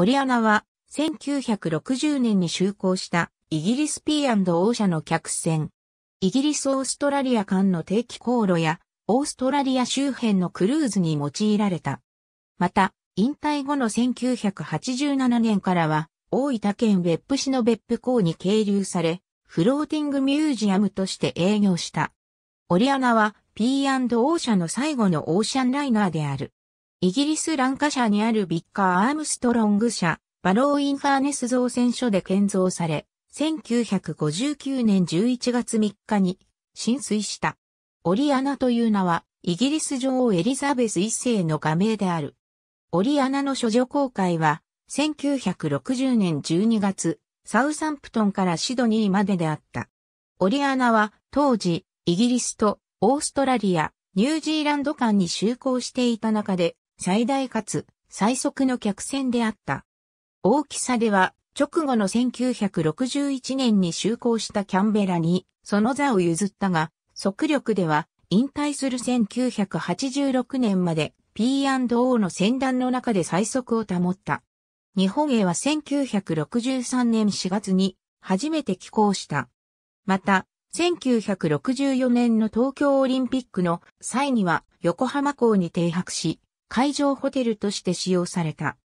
オリアナは1960年に就航したイギリス P&O 社の客船。イギリス・オーストラリア間の定期航路やオーストラリア周辺のクルーズに用いられた。また、引退後の1987年からは大分県別府市の別府港に係留され、フローティングミュージアムとして営業した。オリアナは P&O 社の最後のオーシャンライナーである。イギリスランカ社にあるビッカー・アームストロング社、バロー・インファーネス造船所で建造され、1959年11月3日に浸水した。オリアナという名は、イギリス女王エリザベス一世の画名である。オリアナの処女公開は、1960年12月、サウサンプトンからシドニーまでであった。オリアナは、当時、イギリスとオーストラリア、ニュージーランド間に就航していた中で、最大かつ最速の客船であった。大きさでは直後の1961年に就航したキャンベラにその座を譲ったが、速力では引退する1986年まで P&O の船団の中で最速を保った。日本へは1963年4月に初めて寄港した。また、1964年の東京オリンピックの際には横浜港に停泊し、会場ホテルとして使用された。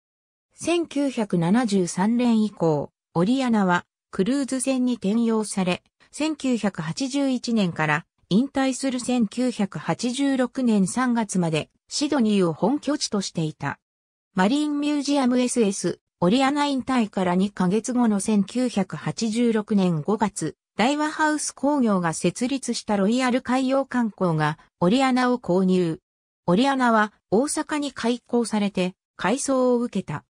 1973年以降、オリアナはクルーズ船に転用され、1981年から引退する1986年3月までシドニーを本拠地としていた。マリンミュージアム SS オリアナ引退から2ヶ月後の1986年5月、大和ハウス工業が設立したロイヤル海洋観光がオリアナを購入。オリアナは大阪に開港されて改装を受けた。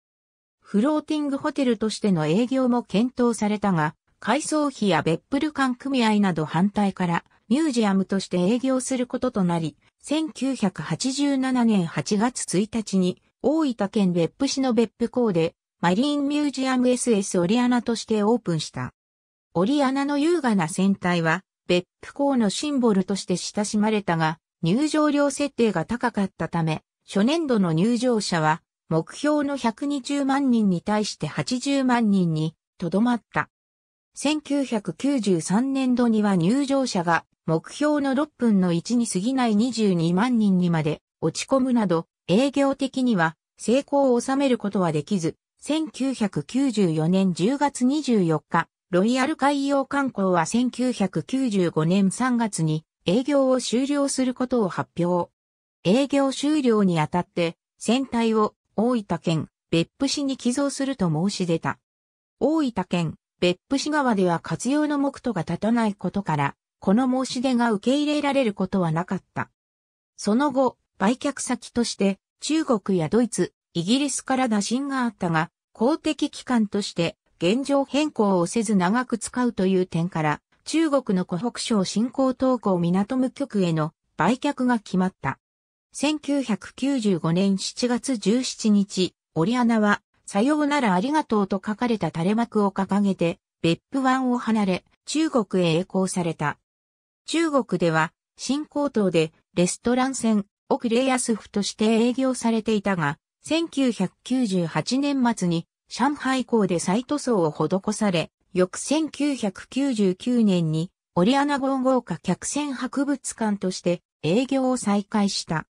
フローティングホテルとしての営業も検討されたが、改装費やベップル館組合など反対からミュージアムとして営業することとなり、1987年8月1日に大分県別府市の別府港でマリーンミュージアム SS オリアナとしてオープンした。オリアナの優雅な船体は別府港のシンボルとして親しまれたが、入場料設定が高かったため、初年度の入場者は目標の120万人に対して80万人にとどまった。1993年度には入場者が目標の6分の1に過ぎない22万人にまで落ち込むなど、営業的には成功を収めることはできず、1994年10月24日、ロイヤル海洋観光は1995年3月に営業を終了することを発表。営業終了にあたって、船体を大分県別府市に寄贈すると申し出た。大分県別府市側では活用の目途が立たないことから、この申し出が受け入れられることはなかった。その後、売却先として中国やドイツ、イギリスから打診があったが、公的機関として現状変更をせず長く使うという点から、中国の湖北省新興東港港無局への売却が決まった。1995年7月17日、オリアナは、さようならありがとうと書かれた垂れ幕を掲げて、別府湾を離れ、中国へ栄光された。中国では、新港島でレストラン船、オクレイアスフとして営業されていたが、1998年末に上海港で再塗装を施され、翌1999年にオリアナ号豪華客船博物館として営業を再開した。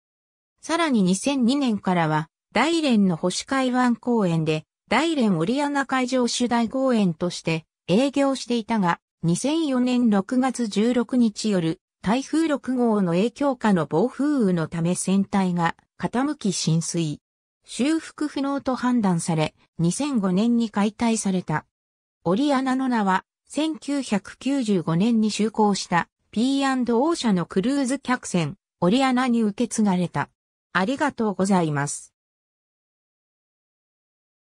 さらに2002年からは大連の星海湾公園で大連オリアナ会場主題公園として営業していたが、2004年6月16日夜、台風6号の影響下の暴風雨のため船体が傾き浸水。修復不能と判断され、2005年に解体された。オリアナの名は、1995年に就航した P&O 社のクルーズ客船、オリアナに受け継がれた。ありがとうございます。